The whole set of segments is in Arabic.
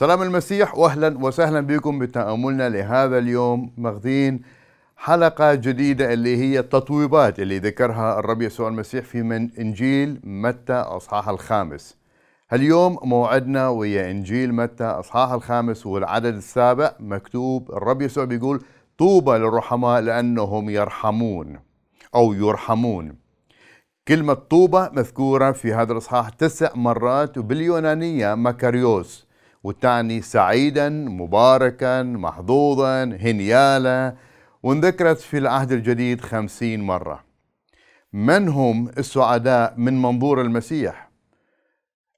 سلام المسيح واهلا وسهلا بكم بتأملنا لهذا اليوم ماخذين حلقة جديدة اللي هي التطويبات اللي ذكرها الرب يسوع المسيح في من إنجيل متى أصحاح الخامس اليوم موعدنا ويا إنجيل متى أصحاح الخامس والعدد السابع مكتوب الرب يسوع بيقول طوبى للرحماء لأنهم يرحمون أو يرحمون كلمة طوبى مذكورة في هذا الإصحاح تسع مرات وباليونانية مكاريوس وتعني سعيدا مباركا محظوظا هنيالا وانذكرت في العهد الجديد خمسين مرة من هم السعداء من منظور المسيح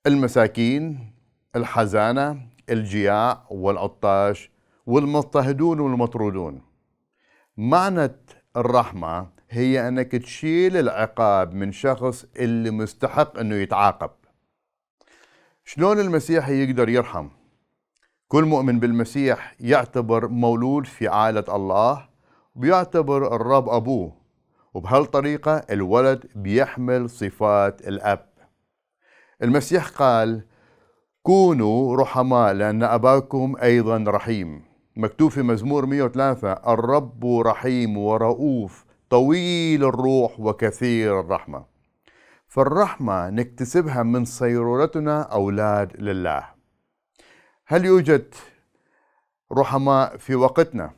المساكين الحزانة الجياع والعطاش والمضطهدون والمطرودون معنى الرحمة هي أنك تشيل العقاب من شخص اللي مستحق أنه يتعاقب شلون المسيح يقدر يرحم كل مؤمن بالمسيح يعتبر مولود في عائلة الله ويعتبر الرب أبوه وبهالطريقة الولد بيحمل صفات الأب المسيح قال كونوا رحماء لأن أباكم أيضا رحيم مكتوب في مزمور 103 الرب رحيم ورؤوف طويل الروح وكثير الرحمه فالرحمة نكتسبها من صيرورتنا أولاد لله هل يوجد رحماء في وقتنا؟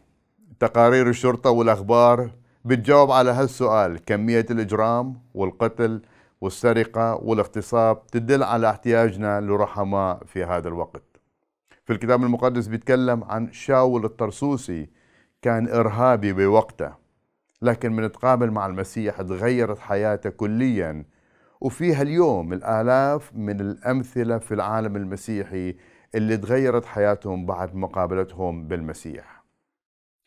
تقارير الشرطة والأخبار بتجاوب على هالسؤال كمية الإجرام والقتل والسرقة والاغتصاب تدل على احتياجنا لرحماء في هذا الوقت في الكتاب المقدس بيتكلم عن شاول الطرسوسي كان إرهابي بوقته لكن من تقابل مع المسيح تغيرت حياته كلياً وفيها اليوم الآلاف من الأمثلة في العالم المسيحي اللي تغيرت حياتهم بعد مقابلتهم بالمسيح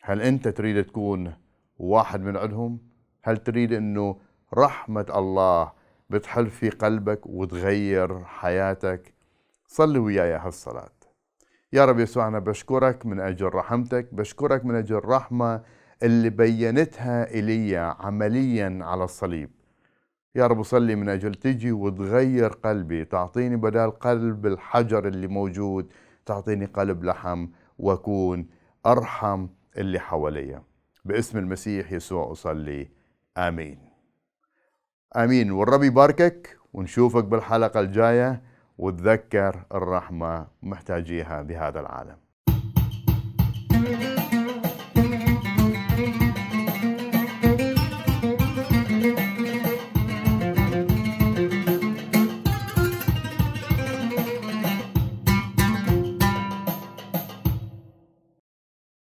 هل أنت تريد تكون واحد من عندهم؟ هل تريد أنه رحمة الله بتحل في قلبك وتغير حياتك؟ صلي وياي هالصلاة يا رب يسوع أنا بشكرك من أجل رحمتك بشكرك من أجل الرحمة اللي بينتها إلي عمليا على الصليب يا رب صلي من أجل تجي وتغير قلبي تعطيني بدل قلب الحجر اللي موجود تعطيني قلب لحم وأكون أرحم اللي حواليا باسم المسيح يسوع أصلي آمين آمين والرب يباركك ونشوفك بالحلقة الجاية وتذكر الرحمة محتاجيها بهذا العالم thank you